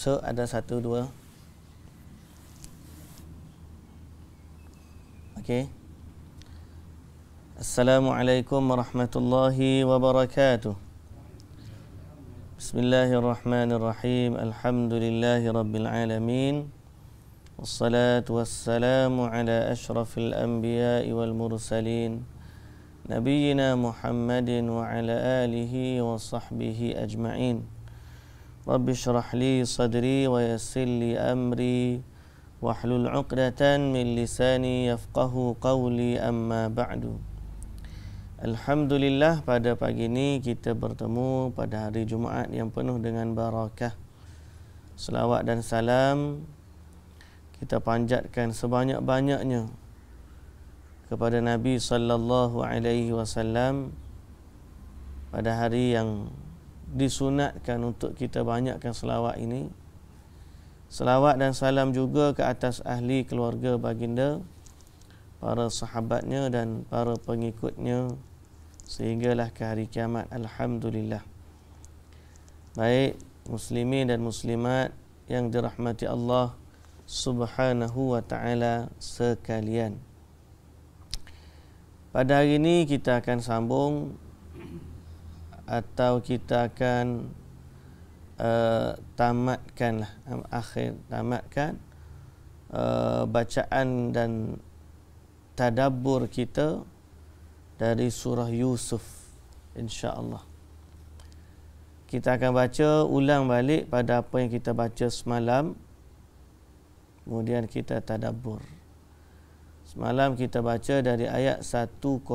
masuk ada satu dua okey Assalamualaikum warahmatullahi wabarakatuh Bismillahirrahmanirrahim Alhamdulillahi rabbil alamin Wassalatu wassalamu ala ashrafil anbiya wal mursalin Nabiyyina Muhammadin wa ala alihi wa sahbihi ajma'in رب اشرح لي صدري ويسر لي أمري واحلل عقدة من لساني يفقه قولي أما بعد Alhamdulillah pada pagi ini kita bertemu pada hari Jumaat yang penuh dengan barakah Selawat dan salam kita panjatkan sebanyak-banyaknya kepada Nabi sallallahu alaihi wasallam pada hari yang disunatkan untuk kita banyakkan selawat ini selawat dan salam juga ke atas ahli keluarga baginda para sahabatnya dan para pengikutnya sehinggalah ke hari kiamat alhamdulillah baik muslimin dan muslimat yang dirahmati Allah subhanahu wa taala sekalian pada hari ini kita akan sambung atau kita akan uh, eh, tamatkan lah, eh, akhir tamatkan uh, bacaan dan tadabbur kita dari surah Yusuf insya-Allah. Kita akan baca ulang balik pada apa yang kita baca semalam. Kemudian kita tadabbur. Semalam kita baca dari ayat 109.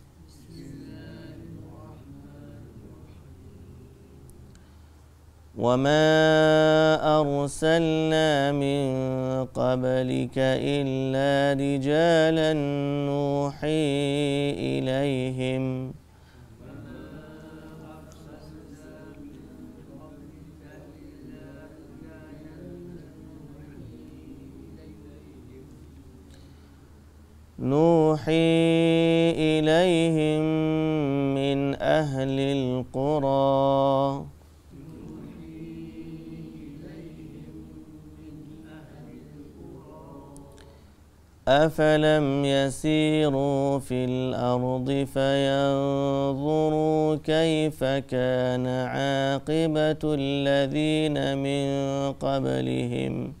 وما أرسلنا من قبلك إلا رجالا نوحي إليهم نوحي إليهم من أهل القرى أفلم يسيروا في الأرض فينظروا كيف كان عاقبة الذين من قبلهم ؟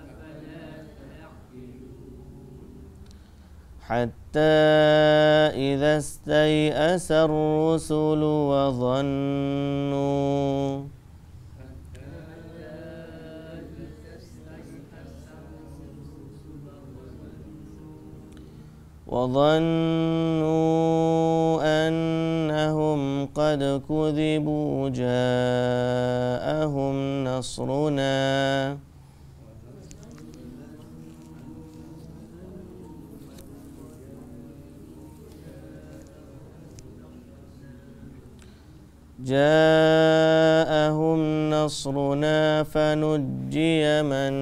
حتى إذا استيأس الرسل وظنوا وظنوا أنهم قد كذبوا جاءهم نصرنا جاءهم نصرنا فنجي من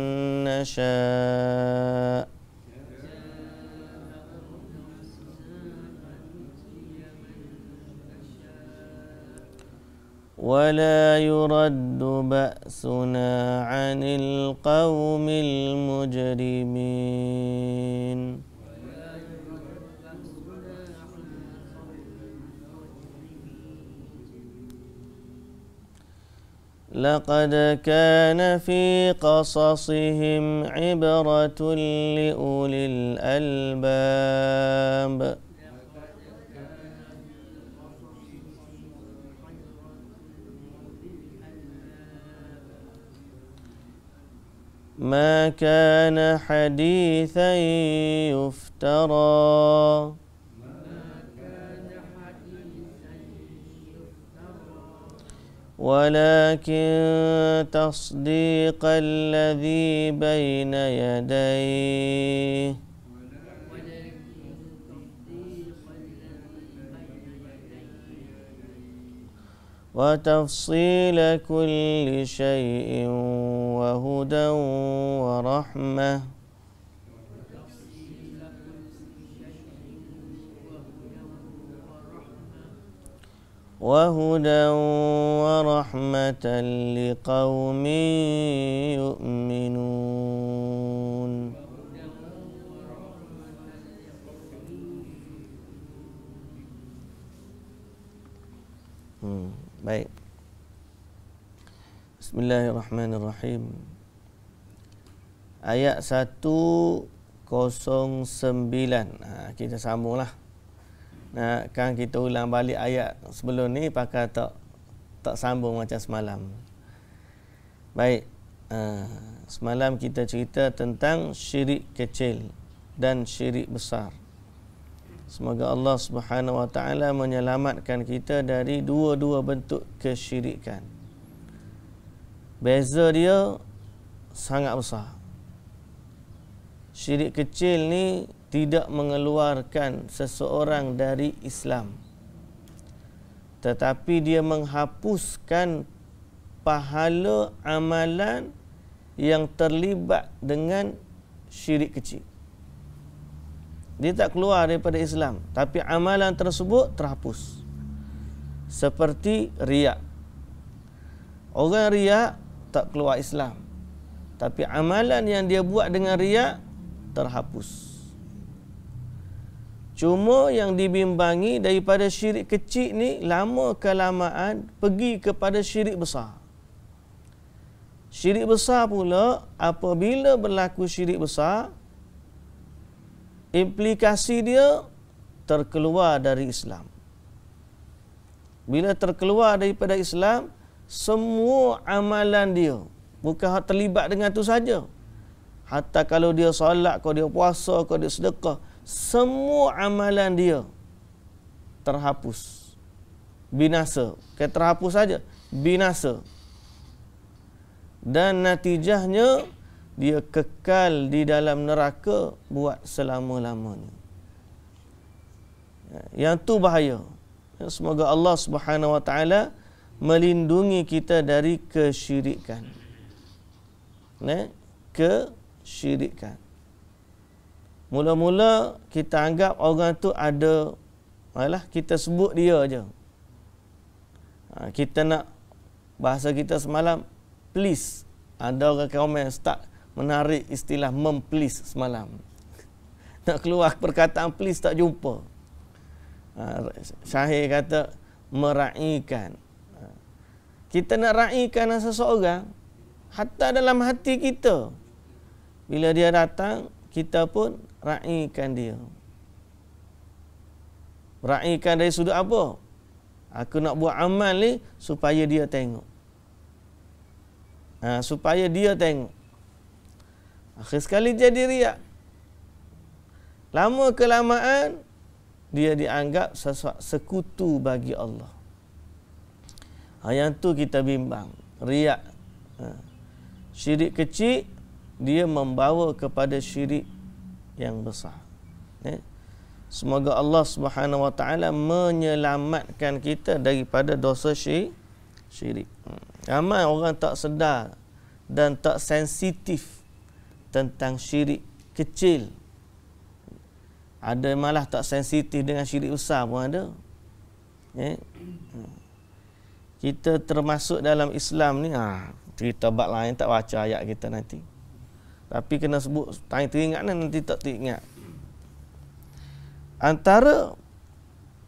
نشاء ولا يرد بأسنا عن القوم المجرمين لقد كان في قصصهم عبرة لأولي الألباب ما كان حديثا يفترى ولكن تصديق الذي بين يديه وتفصيل كل شيء وهدى ورحمه وهدى ورحمة لقوم يؤمنون hmm, Baik. Bismillahirrahmanirrahim. Ayat 109. Ha, kita sambunglah. Nah, kan kita ulang balik ayat sebelum ni pakai tak tak sambung macam semalam. Baik. Uh, semalam kita cerita tentang syirik kecil dan syirik besar. Semoga Allah Subhanahu Wa Taala menyelamatkan kita dari dua-dua bentuk kesyirikan. Beza dia sangat besar. Syirik kecil ni tidak mengeluarkan seseorang dari Islam tetapi dia menghapuskan pahala amalan yang terlibat dengan syirik kecil dia tak keluar daripada Islam tapi amalan tersebut terhapus seperti riak orang riak tak keluar Islam tapi amalan yang dia buat dengan riak terhapus Cuma yang dibimbangi daripada syirik kecil ni lama kelamaan pergi kepada syirik besar. Syirik besar pula apabila berlaku syirik besar implikasi dia terkeluar dari Islam. Bila terkeluar daripada Islam semua amalan dia bukan terlibat dengan tu saja. Hatta kalau dia solat, kalau dia puasa, kalau dia sedekah, semua amalan dia terhapus binasa kata terhapus saja binasa dan natijahnya dia kekal di dalam neraka buat selama-lamanya yang tu bahaya semoga Allah Subhanahu wa taala melindungi kita dari kesyirikan ne kesyirikan Mula-mula kita anggap orang tu ada Alah, kita sebut dia je ha, Kita nak Bahasa kita semalam Please Ada orang komen start menarik istilah Memplease semalam Nak keluar perkataan please tak jumpa ha, Syahir kata meraihkan. ha, Kita nak raikan seseorang Hatta dalam hati kita Bila dia datang kita pun raikan dia. Raikan dari sudut apa? Aku nak buat amal ni supaya dia tengok. Ha, supaya dia tengok. Akhir sekali jadi riak. Lama kelamaan, dia dianggap sekutu bagi Allah. Ha, yang tu kita bimbang. Riak. Ha. Syirik kecil, dia membawa kepada syirik yang besar. Ya. Semoga Allah Subhanahu Wa Taala menyelamatkan kita daripada dosa syirik. Hmm. Ramai orang tak sedar dan tak sensitif tentang syirik kecil. Ada malah tak sensitif dengan syirik besar pun ada. Ya. Kita termasuk dalam Islam ni ha, cerita bab lain tak baca ayat kita nanti. Tapi kena sebut tanya teringat nanti tak teringat. Antara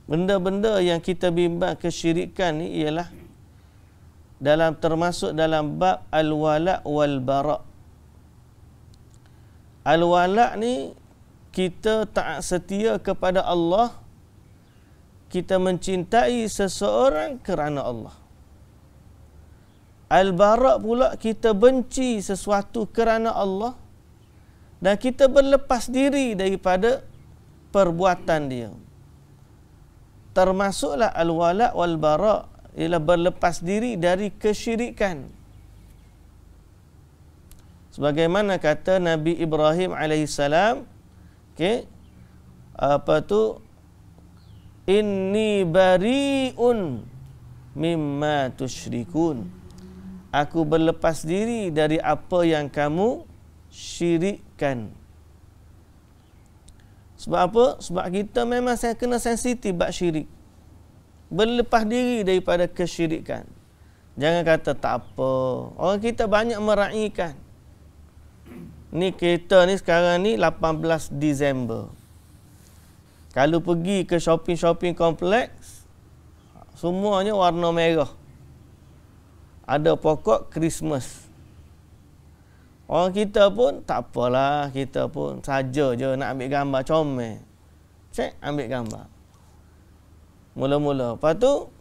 benda-benda yang kita bimbang kesyirikan ni ialah dalam termasuk dalam bab al-wala wal bara. Al-wala ni kita tak setia kepada Allah kita mencintai seseorang kerana Allah. Al-Bara' pula kita benci sesuatu kerana Allah dan kita berlepas diri daripada perbuatan dia. Termasuklah al-wala' wal-bara' ialah berlepas diri dari kesyirikan. Sebagaimana kata Nabi Ibrahim alaihissalam, salam, okey. Apa tu? Inni bari'un mimma tusyrikun. Hmm aku berlepas diri dari apa yang kamu syirikkan. Sebab apa? Sebab kita memang saya kena sensitif bab syirik. Berlepas diri daripada kesyirikan. Jangan kata tak apa. Orang kita banyak meraihkan. Ni kita ni sekarang ni 18 Disember. Kalau pergi ke shopping-shopping kompleks, semuanya warna merah ada pokok Christmas. Orang kita pun tak apalah kita pun saja je nak ambil gambar comel. Cek ambil gambar. Mula-mula. Lepas tu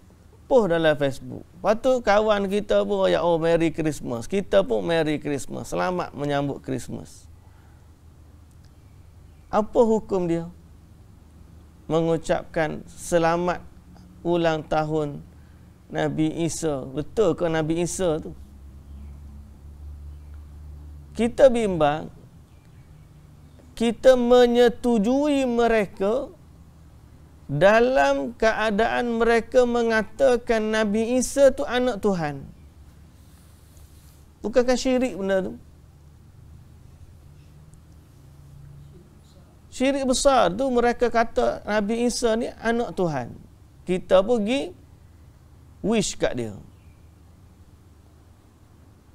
post dalam Facebook. Lepas tu kawan kita pun ya oh Merry Christmas. Kita pun Merry Christmas. Selamat menyambut Christmas. Apa hukum dia? Mengucapkan selamat ulang tahun Nabi Isa. Betul ke Nabi Isa tu? Kita bimbang kita menyetujui mereka dalam keadaan mereka mengatakan Nabi Isa tu anak Tuhan. Bukankah syirik benda tu? Syirik besar tu mereka kata Nabi Isa ni anak Tuhan. Kita pergi wish kat dia.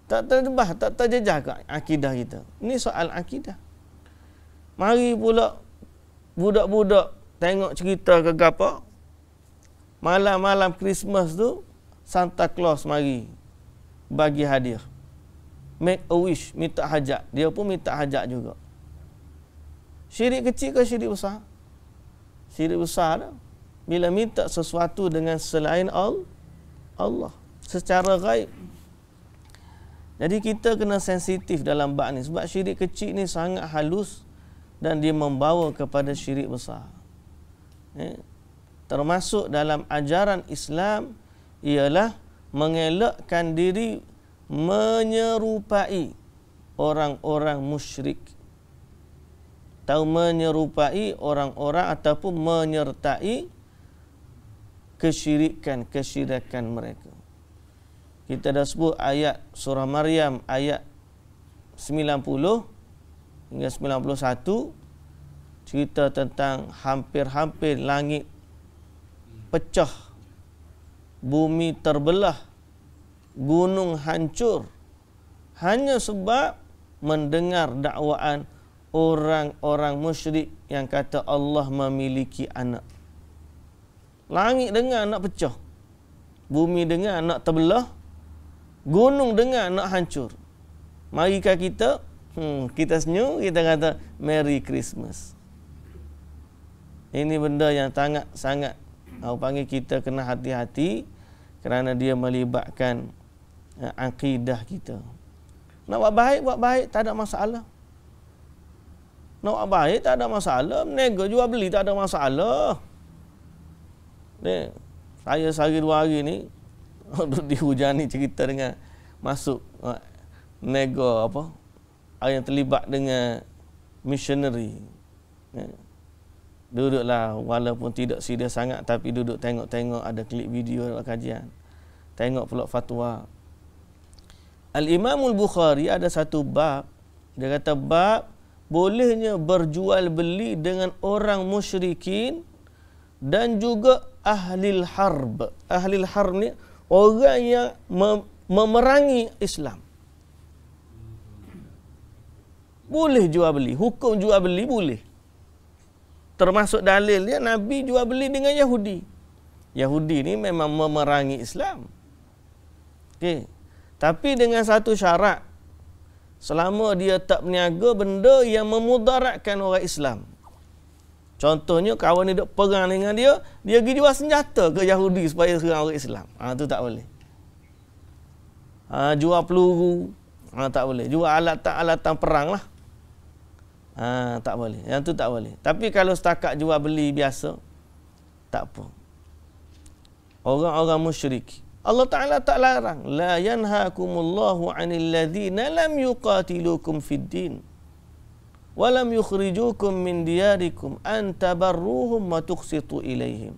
Tak terjebah, tak terjejah kat akidah kita. Ini soal akidah. Mari pula budak-budak tengok cerita ke apa. Malam-malam Christmas tu Santa Claus mari bagi hadiah. Make a wish, minta hajat. Dia pun minta hajat juga. Syirik kecil ke syirik besar? Syirik besar dah. Bila minta sesuatu dengan selain Allah, Allah secara ghaib. Jadi kita kena sensitif dalam bab ni sebab syirik kecil ni sangat halus dan dia membawa kepada syirik besar. Eh? Termasuk dalam ajaran Islam ialah mengelakkan diri menyerupai orang-orang musyrik. Tahu menyerupai orang-orang ataupun menyertai kesyirikan kesyirikan mereka. Kita dah sebut ayat surah Maryam ayat 90 hingga 91 cerita tentang hampir-hampir langit pecah bumi terbelah gunung hancur hanya sebab mendengar dakwaan orang-orang musyrik yang kata Allah memiliki anak Langit dengar nak pecah. Bumi dengar nak terbelah. Gunung dengar nak hancur. Marikah kita, hmm, kita senyum, kita kata Merry Christmas. Ini benda yang sangat-sangat Aku panggil kita kena hati-hati kerana dia melibatkan uh, akidah kita. Nak buat baik, buat baik, tak ada masalah. Nak buat baik, tak ada masalah. Menega jual beli, tak ada masalah. Ni, saya sehari dua hari ni duduk dihujani cerita dengan masuk eh, nego apa orang yang terlibat dengan missionary. Ya. Duduklah walaupun tidak sedia sangat tapi duduk tengok-tengok ada klik video dalam kajian. Tengok pula fatwa. Al-Imamul Bukhari ada satu bab. Dia kata bab bolehnya berjual beli dengan orang musyrikin dan juga ahlil harb. Ahlil harb ni orang yang memerangi Islam. Boleh jual beli, hukum jual beli boleh. Termasuk dalil dia Nabi jual beli dengan Yahudi. Yahudi ni memang memerangi Islam. Okey. Tapi dengan satu syarat. Selama dia tak berniaga benda yang memudaratkan orang Islam, Contohnya kawan dia duk perang dengan dia, dia pergi jual senjata ke Yahudi supaya serang orang Islam. Ah ha, tu tak boleh. Ha, jual peluru, ha, tak boleh. Jual alat tak alat perang lah. Ha, tak boleh. Yang tu tak boleh. Tapi kalau setakat jual beli biasa, tak apa. Orang-orang musyrik. Allah Ta'ala tak larang. La yanhakumullahu anil ladhina lam yuqatilukum fid din. Walam yukhrijukum min diyarikum an tabarruhum wa tuqsitu ilaihim.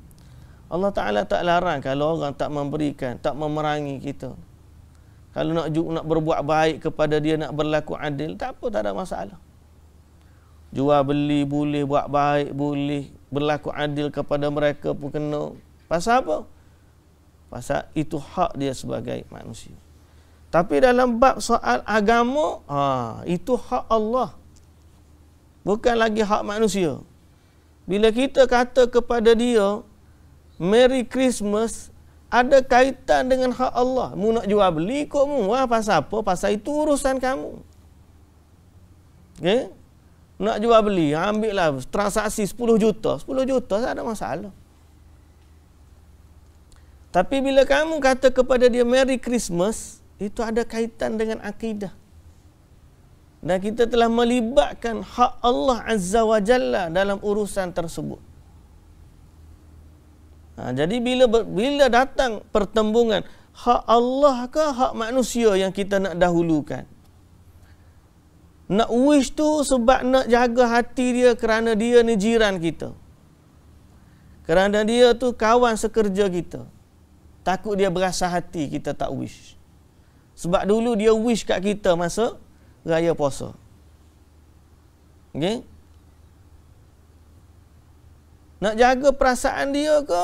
Allah Taala tak larang kalau orang tak memberikan, tak memerangi kita. Kalau nak juk nak berbuat baik kepada dia, nak berlaku adil, tak apa tak ada masalah. Jual beli boleh, buat baik boleh, berlaku adil kepada mereka pun kena. Pasal apa? Pasal itu hak dia sebagai manusia. Tapi dalam bab soal agama, ha, itu hak Allah bukan lagi hak manusia. Bila kita kata kepada dia, Merry Christmas, ada kaitan dengan hak Allah. Mu nak jual beli kok mu. Wah, pasal apa? Pasal itu urusan kamu. Okay? Nak jual beli, ambil lah transaksi 10 juta. 10 juta tak ada masalah. Tapi bila kamu kata kepada dia Merry Christmas, itu ada kaitan dengan akidah dan kita telah melibatkan hak Allah Azza wa Jalla dalam urusan tersebut. Ha, jadi bila bila datang pertembungan hak Allah ke hak manusia yang kita nak dahulukan? Nak wish tu sebab nak jaga hati dia kerana dia ni jiran kita. Kerana dia tu kawan sekerja kita. Takut dia berasa hati kita tak wish. Sebab dulu dia wish kat kita masa raya puasa. Okey? Nak jaga perasaan dia ke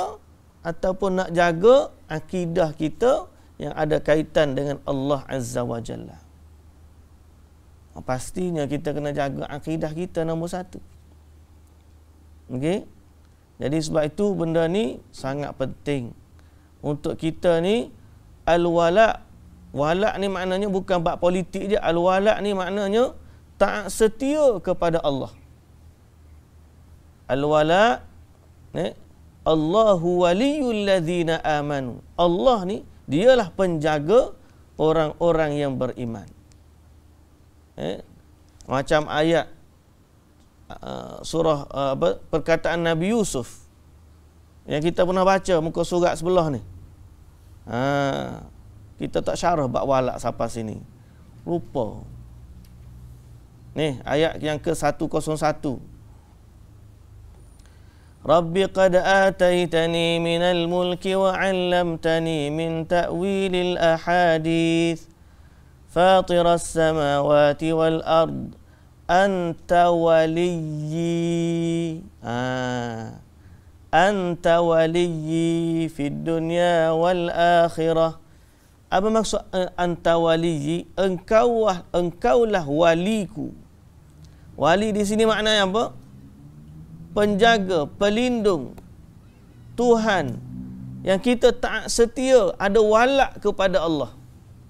ataupun nak jaga akidah kita yang ada kaitan dengan Allah Azza wa Jalla. Ha, pastinya kita kena jaga akidah kita nombor satu. Okey? Jadi sebab itu benda ni sangat penting untuk kita ni al-wala' Walak ni maknanya bukan bak politik je. Al-walak ni maknanya tak setia kepada Allah. Al-walak ni Allahu waliyul ladzina amanu. Allah ni dialah penjaga orang-orang yang beriman. Eh? Macam ayat uh, surah uh, apa perkataan Nabi Yusuf yang kita pernah baca muka surat sebelah ni. Ha kita tak syarah bak walak sampai sini. Lupa. Ni ayat yang ke-101. Rabbi qad ataitani minal mulki wa 'allamtani min ta'wil al ahadith. Fatir as-samawati wal ard anta waliyyi. Ah. Anta waliyyi fid dunya wal akhirah. Apa maksud eh, anta waliyi? Engkau lah, engkaulah waliku. Wali di sini maknanya apa? Penjaga, pelindung Tuhan yang kita taat setia ada walak kepada Allah.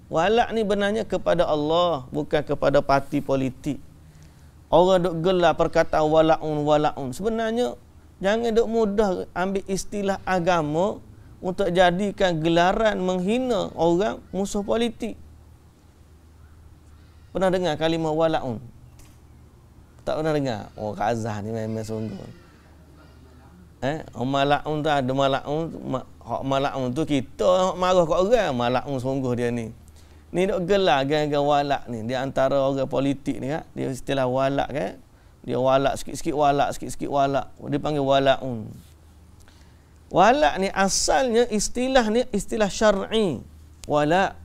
Walak ni benarnya kepada Allah bukan kepada parti politik. Orang dok gelar perkata walakun walakun. Sebenarnya jangan dok mudah ambil istilah agama untuk jadikan gelaran menghina orang musuh politik. Pernah dengar kalimah wala'un? Tak pernah dengar? Oh, Kak Azah ni memang sungguh. Eh, mala'un tu ada mala'un. Hak mala'un tu kita yang marah kat orang. Mala'un sungguh dia ni. Ni duk gelar geng-geng walak ni. Di antara orang politik ni kan. Dia istilah walak kan. Dia walak sikit-sikit walak, sikit-sikit walak. Dia panggil wala'un. Walak ni asalnya istilah ni istilah syar'i. Walak.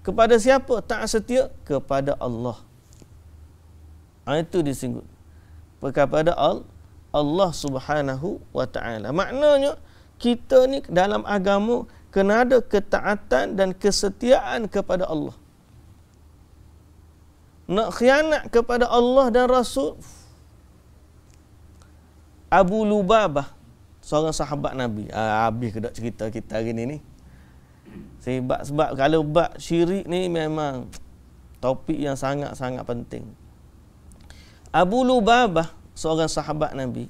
Kepada siapa tak setia? Kepada Allah. Ha, itu disinggut. Kepada Allah subhanahu wa ta'ala. Maknanya kita ni dalam agama kena ada ketaatan dan kesetiaan kepada Allah. Nak khianat kepada Allah dan Rasul. Abu Lubabah seorang sahabat Nabi. Ah, habis ke cerita kita hari ni ni. Sebab sebab kalau bab syirik ni memang topik yang sangat-sangat penting. Abu Lubabah seorang sahabat Nabi.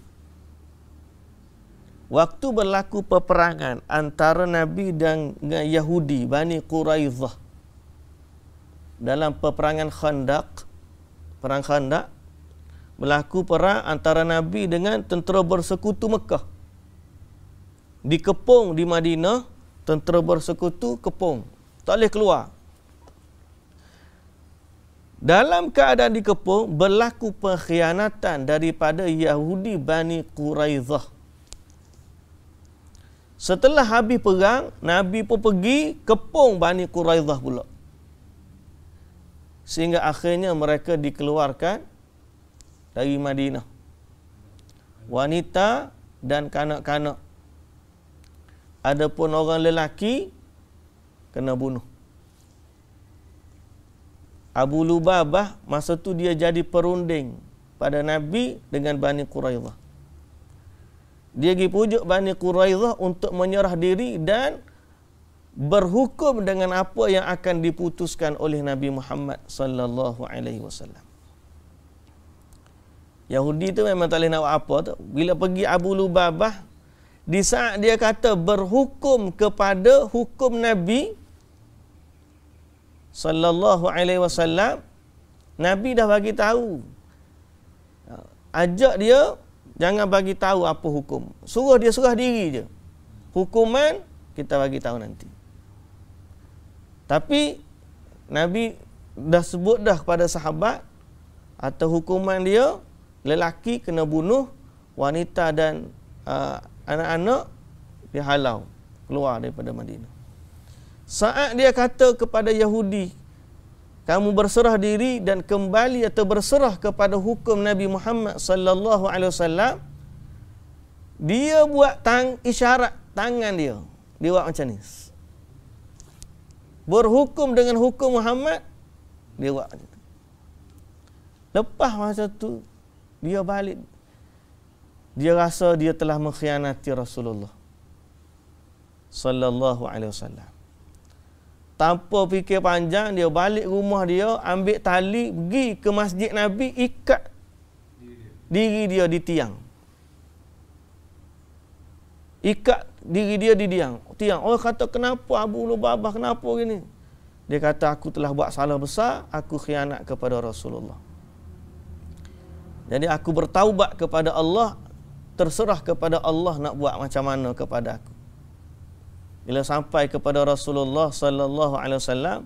Waktu berlaku peperangan antara Nabi dan Yahudi Bani Quraizah dalam peperangan Khandaq, perang Khandaq berlaku perang antara Nabi dengan tentera bersekutu Mekah dikepung di Madinah, tentera bersekutu kepung. Tak boleh keluar. Dalam keadaan dikepung, berlaku pengkhianatan daripada Yahudi Bani Quraizah. Setelah habis perang, Nabi pun pergi kepung Bani Quraizah pula. Sehingga akhirnya mereka dikeluarkan dari Madinah. Wanita dan kanak-kanak. Adapun orang lelaki kena bunuh. Abu Lubabah masa tu dia jadi perunding pada Nabi dengan Bani Quraidah. Dia pergi pujuk Bani Quraidah untuk menyerah diri dan berhukum dengan apa yang akan diputuskan oleh Nabi Muhammad sallallahu alaihi wasallam. Yahudi tu memang tak boleh nak apa tu. Bila pergi Abu Lubabah, di saat dia kata berhukum kepada hukum Nabi sallallahu alaihi wasallam Nabi dah bagi tahu ajak dia jangan bagi tahu apa hukum suruh dia serah diri je hukuman kita bagi tahu nanti tapi Nabi dah sebut dah kepada sahabat atau hukuman dia lelaki kena bunuh wanita dan uh, anak-anak dihalau keluar daripada Madinah. Saat dia kata kepada Yahudi, kamu berserah diri dan kembali atau berserah kepada hukum Nabi Muhammad sallallahu alaihi wasallam, dia buat tang isyarat tangan dia. Dia buat macam ni. Berhukum dengan hukum Muhammad, dia buat macam tu. Lepas masa tu, dia balik dia rasa dia telah mengkhianati Rasulullah sallallahu alaihi wasallam tanpa fikir panjang dia balik rumah dia ambil tali pergi ke masjid Nabi ikat diri dia, di tiang ikat diri dia di tiang tiang oh kata kenapa Abu Lubabah kenapa gini dia kata aku telah buat salah besar aku khianat kepada Rasulullah jadi aku bertaubat kepada Allah terserah kepada Allah nak buat macam mana kepada aku. Bila sampai kepada Rasulullah sallallahu alaihi wasallam,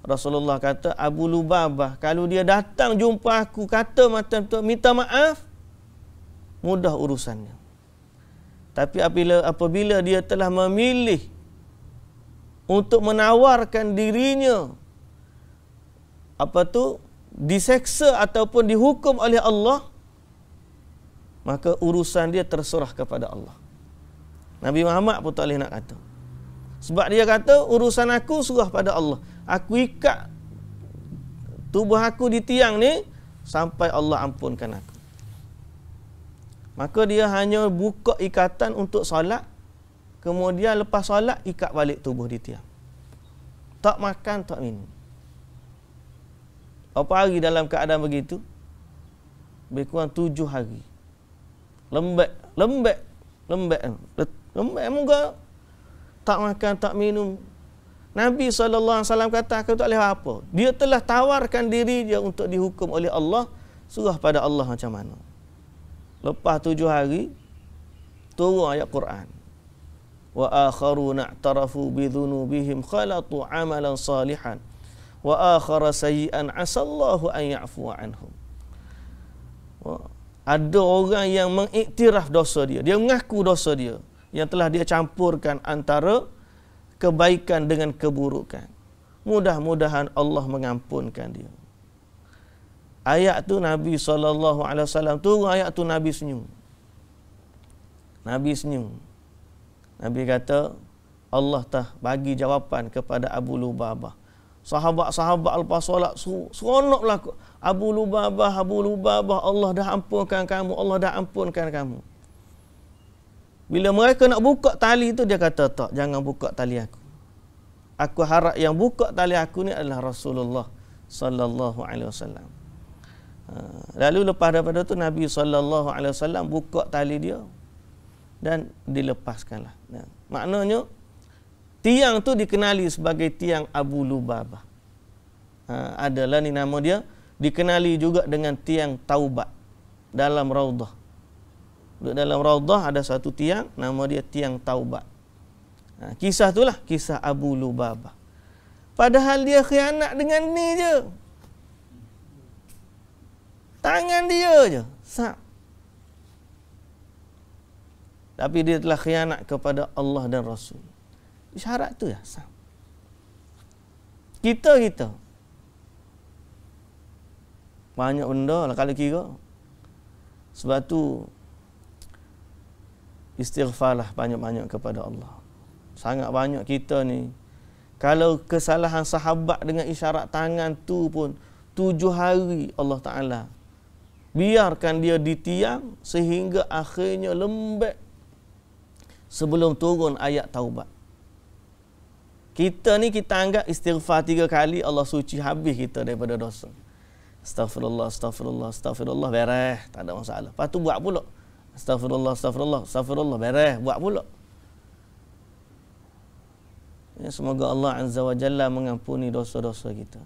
Rasulullah kata Abu Lubabah kalau dia datang jumpa aku kata macam tu minta maaf mudah urusannya. Tapi apabila apabila dia telah memilih untuk menawarkan dirinya apa tu diseksa ataupun dihukum oleh Allah Maka urusan dia terserah kepada Allah Nabi Muhammad pun tak boleh nak kata Sebab dia kata urusan aku serah pada Allah Aku ikat tubuh aku di tiang ni Sampai Allah ampunkan aku Maka dia hanya buka ikatan untuk solat Kemudian lepas solat ikat balik tubuh di tiang Tak makan, tak minum Berapa hari dalam keadaan begitu? Lebih kurang tujuh hari lembek lembek lembek lembek muka tak makan tak minum Nabi SAW kata aku tak boleh apa dia telah tawarkan diri dia untuk dihukum oleh Allah surah pada Allah macam mana lepas tujuh hari turun ayat Quran wa وآخرون اعترفوا بذنوبهم خلطوا عملا صالحا وآخر سيئا عسى الله أن يعفو عنهم ada orang yang mengiktiraf dosa dia. Dia mengaku dosa dia yang telah dia campurkan antara kebaikan dengan keburukan. Mudah-mudahan Allah mengampunkan dia. Ayat tu Nabi SAW tu ayat tu Nabi senyum. Nabi senyum. Nabi kata Allah tak bagi jawapan kepada Abu Lubabah. Sahabat-sahabat lepas solat seronoklah. Abu Lubabah, Abu Lubabah, Allah dah ampunkan kamu, Allah dah ampunkan kamu. Bila mereka nak buka tali itu, dia kata, tak, jangan buka tali aku. Aku harap yang buka tali aku ni adalah Rasulullah sallallahu alaihi wasallam. Ha, lalu lepas daripada tu Nabi sallallahu alaihi wasallam buka tali dia dan dilepaskanlah. Ya. Maknanya tiang tu dikenali sebagai tiang Abu Lubabah. Ha, adalah ni nama dia dikenali juga dengan tiang taubat dalam raudhah. Duduk dalam raudhah ada satu tiang nama dia tiang taubat. Ha, kisah itulah kisah Abu Lubabah. Padahal dia khianat dengan ni je. Tangan dia je. Sak. Tapi dia telah khianat kepada Allah dan Rasul. Syarat tu ya. sah. Kita-kita banyak benda lah kalau kira Sebab tu lah banyak-banyak kepada Allah Sangat banyak kita ni Kalau kesalahan sahabat dengan isyarat tangan tu pun Tujuh hari Allah Ta'ala Biarkan dia ditiang sehingga akhirnya lembek Sebelum turun ayat taubat kita ni kita anggap istighfar tiga kali Allah suci habis kita daripada dosa. Astaghfirullah, astaghfirullah, astaghfirullah, bereh, tak ada masalah. Lepas tu buat pula. Astaghfirullah, astaghfirullah, astaghfirullah, bereh, buat pula. Ya, semoga Allah Azza wa Jalla mengampuni dosa-dosa kita.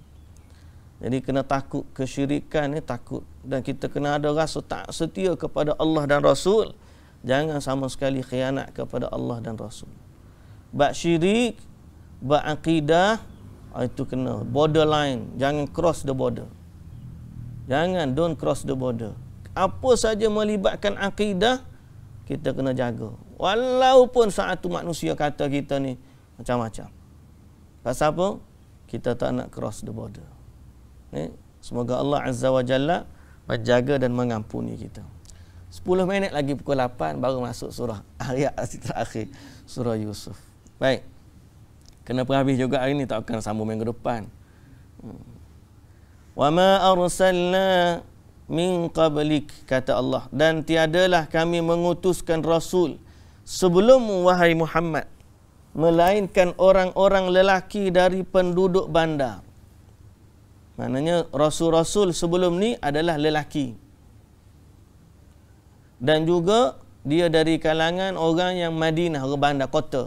Jadi kena takut kesyirikan ni ya, takut dan kita kena ada rasa tak setia kepada Allah dan Rasul. Jangan sama sekali khianat kepada Allah dan Rasul. Bak syirik, bak akidah ah, itu kena borderline, jangan cross the border. Jangan don't cross the border. Apa saja melibatkan akidah kita kena jaga. Walaupun saat tu manusia kata kita ni macam-macam. Pasal apa? Kita tak nak cross the border. Ni semoga Allah Azza wa Jalla menjaga dan mengampuni kita. 10 minit lagi pukul 8 baru masuk surah ayat terakhir surah Yusuf. Baik. Kena habis juga hari ni tak akan sambung minggu depan. Hmm wa ma arsalna min qablik kata Allah dan tiadalah kami mengutuskan rasul sebelum wahai Muhammad melainkan orang-orang lelaki dari penduduk bandar maknanya rasul-rasul sebelum ni adalah lelaki dan juga dia dari kalangan orang yang Madinah ke bandar kota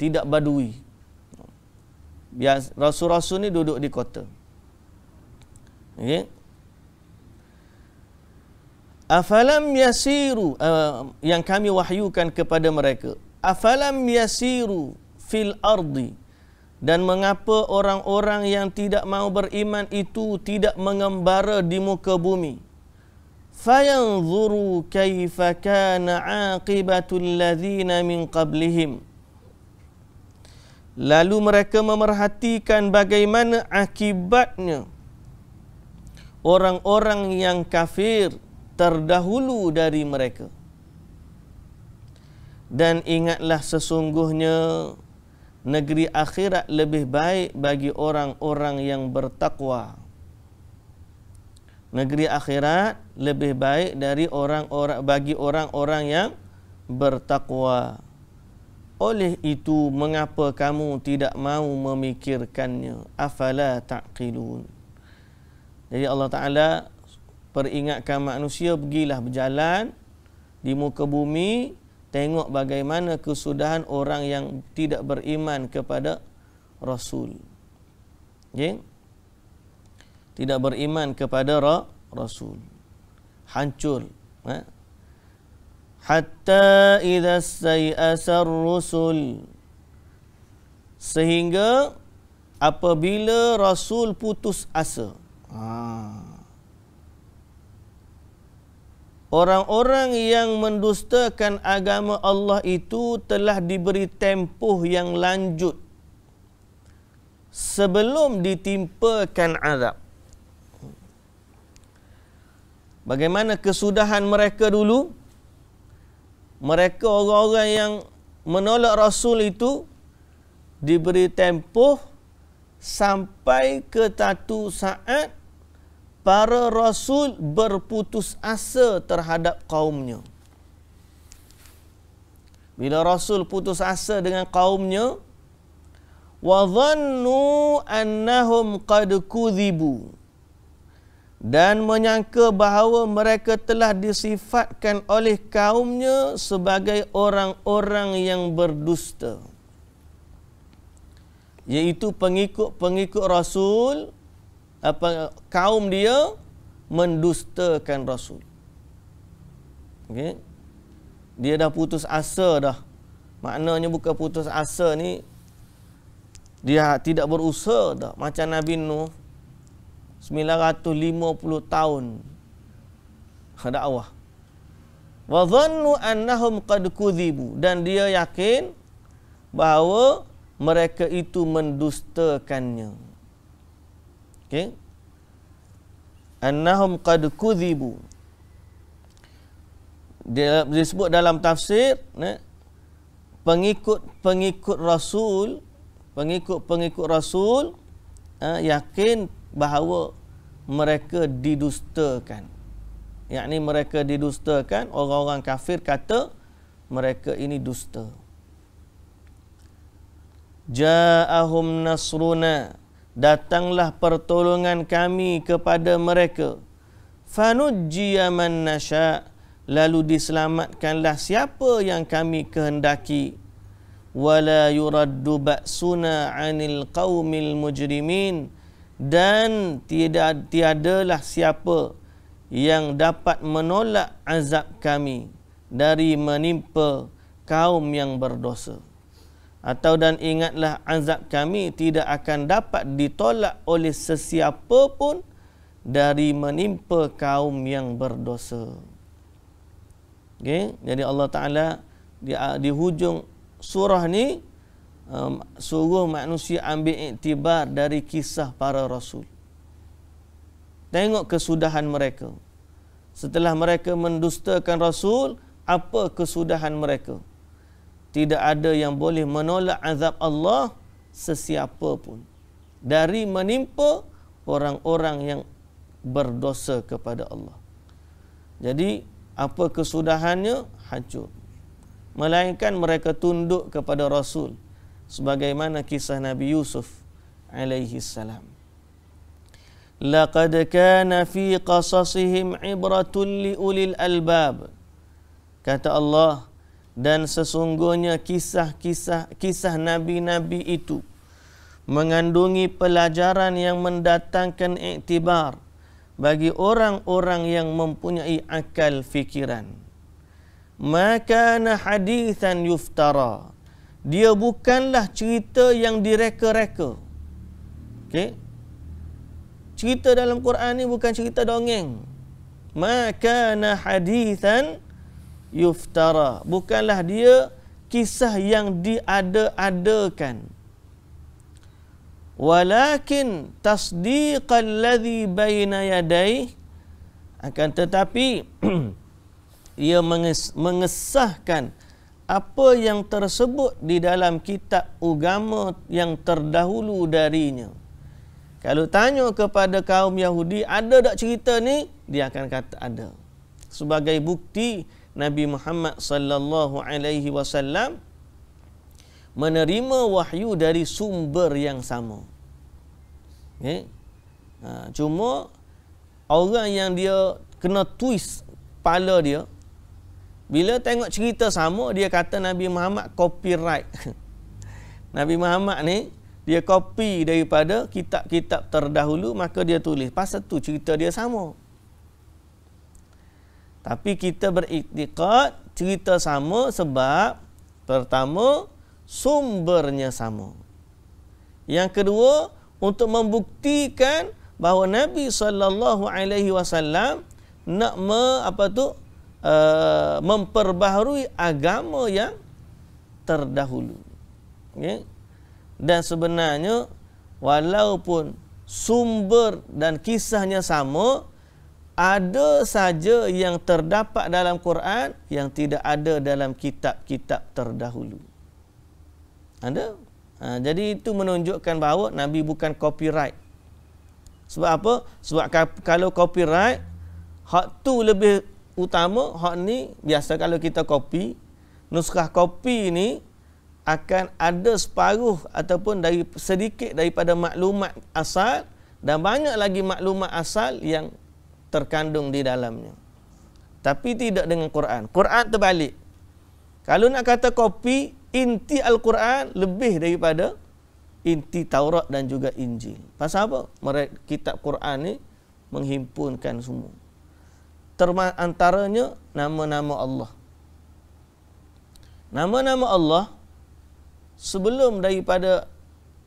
tidak badui Rasul-rasul ni duduk di kota Okay. Afalam yasiru uh, yang kami wahyukan kepada mereka. Afalam yasiru fil ardi dan mengapa orang-orang yang tidak mau beriman itu tidak mengembara di muka bumi? Fayanzuru kaifa kana aqibatul ladzina min qablihim. Lalu mereka memerhatikan bagaimana akibatnya orang-orang yang kafir terdahulu dari mereka. Dan ingatlah sesungguhnya negeri akhirat lebih baik bagi orang-orang yang bertakwa. Negeri akhirat lebih baik dari orang-orang bagi orang-orang yang bertakwa. Oleh itu mengapa kamu tidak mau memikirkannya? Afala taqilun? Jadi Allah Ta'ala peringatkan manusia pergilah berjalan di muka bumi tengok bagaimana kesudahan orang yang tidak beriman kepada Rasul. Okay? Tidak beriman kepada ra Rasul. Hancur. Ha? Hatta idha say'asar Rasul. Sehingga apabila Rasul putus asa. Ah. Orang-orang yang mendustakan agama Allah itu telah diberi tempoh yang lanjut sebelum ditimpakan azab. Bagaimana kesudahan mereka dulu? Mereka orang-orang yang menolak Rasul itu diberi tempoh sampai ke satu saat para rasul berputus asa terhadap kaumnya. Bila rasul putus asa dengan kaumnya, wa dhannu annahum qad kudhibu dan menyangka bahawa mereka telah disifatkan oleh kaumnya sebagai orang-orang yang berdusta. Iaitu pengikut-pengikut Rasul apa kaum dia mendustakan rasul. Okey. Dia dah putus asa dah. Maknanya bukan putus asa ni dia tidak berusaha dah macam Nabi Nuh 950 tahun dakwah. Wa dhannu annahum qad kudhibu dan dia yakin bahawa mereka itu mendustakannya ya annahum qad kudhibu dia disebut dalam tafsir pengikut-pengikut rasul pengikut-pengikut rasul ha, yakin bahawa mereka didustakan Yang ini mereka didustakan orang-orang kafir kata mereka ini dusta ja'ahum nasruna datanglah pertolongan kami kepada mereka fanujjiya man nasha lalu diselamatkanlah siapa yang kami kehendaki wala yuraddu ba'suna 'anil qaumil mujrimin dan tiada tiadalah siapa yang dapat menolak azab kami dari menimpa kaum yang berdosa atau dan ingatlah azab kami tidak akan dapat ditolak oleh sesiapa pun dari menimpa kaum yang berdosa. Okay? Jadi Allah Ta'ala di, di hujung surah ni um, suruh manusia ambil iktibar dari kisah para rasul. Tengok kesudahan mereka. Setelah mereka mendustakan rasul, apa kesudahan mereka? tidak ada yang boleh menolak azab Allah sesiapa pun dari menimpa orang-orang yang berdosa kepada Allah. Jadi apa kesudahannya hancur. Melainkan mereka tunduk kepada Rasul sebagaimana kisah Nabi Yusuf alaihi salam. Laqad kana fi qasasihim ibratun li albab. Kata Allah, dan sesungguhnya kisah-kisah kisah nabi-nabi itu mengandungi pelajaran yang mendatangkan iktibar bagi orang-orang yang mempunyai akal fikiran maka hadithan yuftara dia bukanlah cerita yang direka-reka okey cerita dalam Quran ni bukan cerita dongeng maka hadithan yuftara yuftara bukanlah dia kisah yang diada-adakan walakin tasdiqal alladhi baina yadai akan tetapi ia mengesahkan apa yang tersebut di dalam kitab agama yang terdahulu darinya kalau tanya kepada kaum Yahudi ada tak cerita ni dia akan kata ada sebagai bukti Nabi Muhammad sallallahu alaihi wasallam menerima wahyu dari sumber yang sama. Okay. Ha, cuma orang yang dia kena twist pala dia bila tengok cerita sama dia kata Nabi Muhammad copyright. Nabi Muhammad ni dia copy daripada kitab-kitab terdahulu maka dia tulis pasal tu cerita dia sama. Tapi kita beriktikad cerita sama sebab pertama sumbernya sama. Yang kedua untuk membuktikan bahawa Nabi sallallahu alaihi wasallam nak me, apa tu uh, memperbaharui agama yang terdahulu. Okay? Dan sebenarnya walaupun sumber dan kisahnya sama, ada saja yang terdapat dalam Quran yang tidak ada dalam kitab-kitab terdahulu. Ada? Ha, jadi itu menunjukkan bahawa Nabi bukan copyright. Sebab apa? Sebab kalau copyright, hak tu lebih utama, hak ni biasa kalau kita copy, nuskah copy ni akan ada separuh ataupun dari sedikit daripada maklumat asal dan banyak lagi maklumat asal yang terkandung di dalamnya. Tapi tidak dengan Quran. Quran terbalik. Kalau nak kata kopi, inti Al-Quran lebih daripada inti Taurat dan juga Injil. Pasal apa? Kitab Quran ni menghimpunkan semua. Terma antaranya nama-nama Allah. Nama-nama Allah sebelum daripada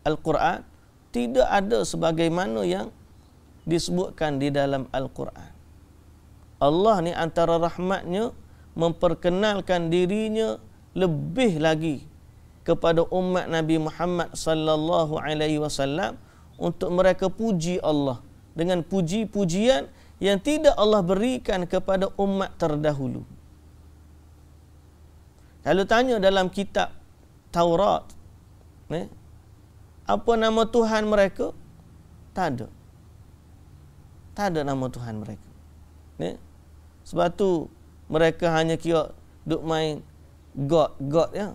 Al-Quran tidak ada sebagaimana yang disebutkan di dalam Al-Quran. Allah ni antara rahmatnya memperkenalkan dirinya lebih lagi kepada umat Nabi Muhammad sallallahu alaihi wasallam untuk mereka puji Allah dengan puji-pujian yang tidak Allah berikan kepada umat terdahulu. Kalau tanya dalam kitab Taurat, eh, apa nama Tuhan mereka? Tak ada. Tak ada nama Tuhan mereka. Ya? Sebab tu mereka hanya kira duk main God, God ya.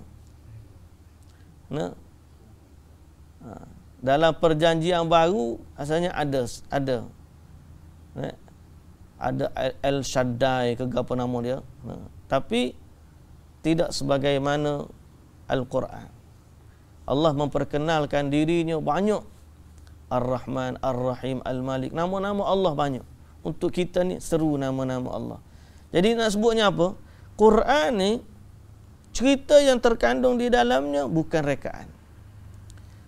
Ya? Ha. Dalam perjanjian baru asalnya ada ada. Ya? Ada El Shaddai ke apa nama dia. Ya? Tapi tidak sebagaimana Al-Quran. Allah memperkenalkan dirinya banyak Ar-Rahman, Ar-Rahim, Al-Malik. Nama-nama Allah banyak. Untuk kita ni seru nama-nama Allah. Jadi nak sebutnya apa? Quran ni cerita yang terkandung di dalamnya bukan rekaan.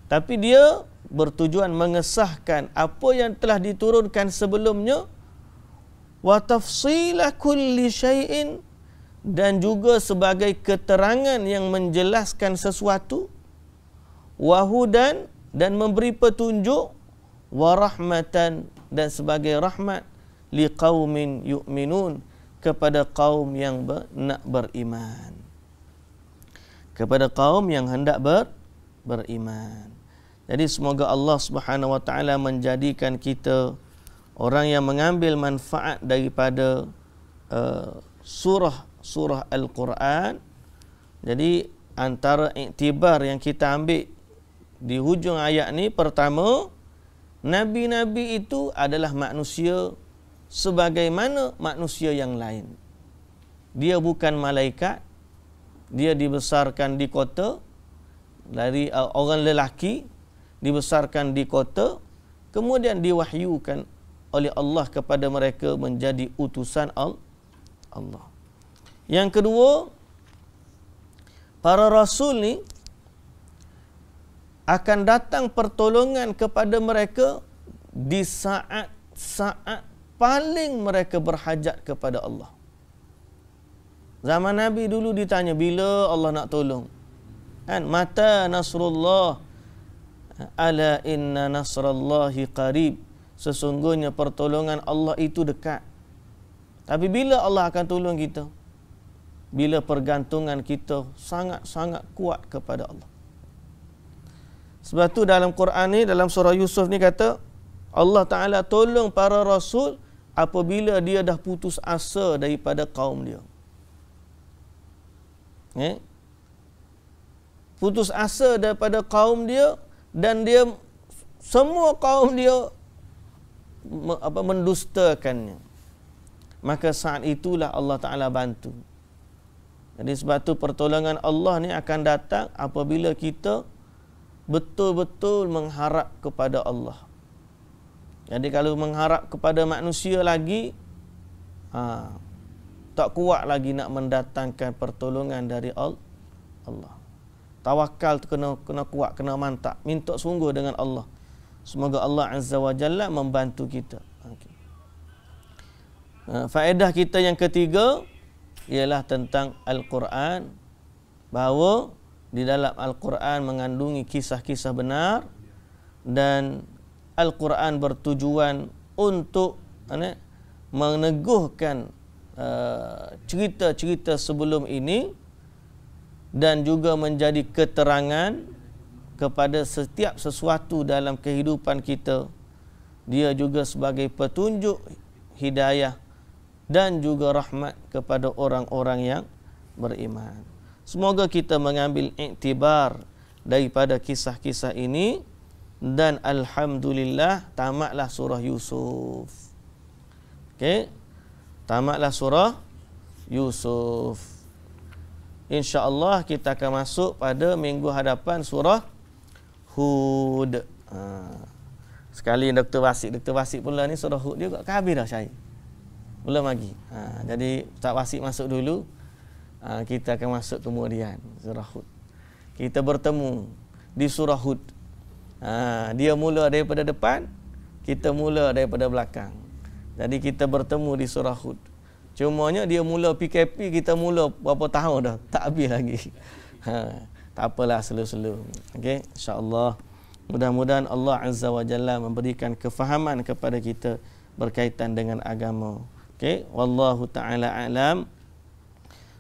Tapi dia bertujuan mengesahkan apa yang telah diturunkan sebelumnya wa tafsila kulli syai'in dan juga sebagai keterangan yang menjelaskan sesuatu wahudan dan memberi petunjuk warahmatan dan sebagai rahmat liqaumin yu'minun kepada kaum yang ber, nak beriman kepada kaum yang hendak ber, beriman jadi semoga Allah Subhanahu wa taala menjadikan kita orang yang mengambil manfaat daripada surah-surah eh, Al-Quran. Jadi antara iktibar yang kita ambil di hujung ayat ni pertama nabi-nabi itu adalah manusia sebagaimana manusia yang lain. Dia bukan malaikat. Dia dibesarkan di kota dari uh, orang lelaki dibesarkan di kota kemudian diwahyukan oleh Allah kepada mereka menjadi utusan Allah. Yang kedua para rasul ni akan datang pertolongan kepada mereka di saat-saat paling mereka berhajat kepada Allah. Zaman Nabi dulu ditanya bila Allah nak tolong. Kan mata nasrullah ala inna nasrallahi qarib. Sesungguhnya pertolongan Allah itu dekat. Tapi bila Allah akan tolong kita? Bila pergantungan kita sangat-sangat kuat kepada Allah. Sebab tu dalam Quran ni dalam surah Yusuf ni kata Allah Taala tolong para rasul apabila dia dah putus asa daripada kaum dia. Eh? Putus asa daripada kaum dia dan dia semua kaum dia apa mendustakannya. Maka saat itulah Allah Taala bantu. Jadi sebab tu pertolongan Allah ni akan datang apabila kita betul-betul mengharap kepada Allah. Jadi kalau mengharap kepada manusia lagi, ha, tak kuat lagi nak mendatangkan pertolongan dari Allah. Tawakal tu kena, kena kuat, kena mantap. Minta sungguh dengan Allah. Semoga Allah Azza wa Jalla membantu kita. Okay. Ha, faedah kita yang ketiga ialah tentang Al-Quran. Bahawa di dalam Al-Quran mengandungi kisah-kisah benar dan Al-Quran bertujuan untuk ane, meneguhkan eh, cerita-cerita uh, sebelum ini dan juga menjadi keterangan kepada setiap sesuatu dalam kehidupan kita dia juga sebagai petunjuk hidayah dan juga rahmat kepada orang-orang yang beriman Semoga kita mengambil iktibar daripada kisah-kisah ini dan alhamdulillah tamatlah surah Yusuf. Okey. Tamatlah surah Yusuf. Insya-Allah kita akan masuk pada minggu hadapan surah Hud. Ha. Sekali Dr. Wasik, Dr. Wasik pula ni surah Hud dia kat kabir dah saya. Belum lagi. Ha. jadi tak Wasik masuk dulu. Ah, kita akan masuk kemudian surah Hud. Kita bertemu di surah Hud. Ah, dia mula daripada depan, kita mula daripada belakang. Jadi kita bertemu di surah Hud. Cuma Cumanya dia mula PKP, kita mula berapa tahun dah, tak habis lagi. Ha, tak apalah selalu-selalu. Okey, insya-Allah mudah-mudahan Allah Azza wa Jalla memberikan kefahaman kepada kita berkaitan dengan agama. Okey, wallahu taala alam.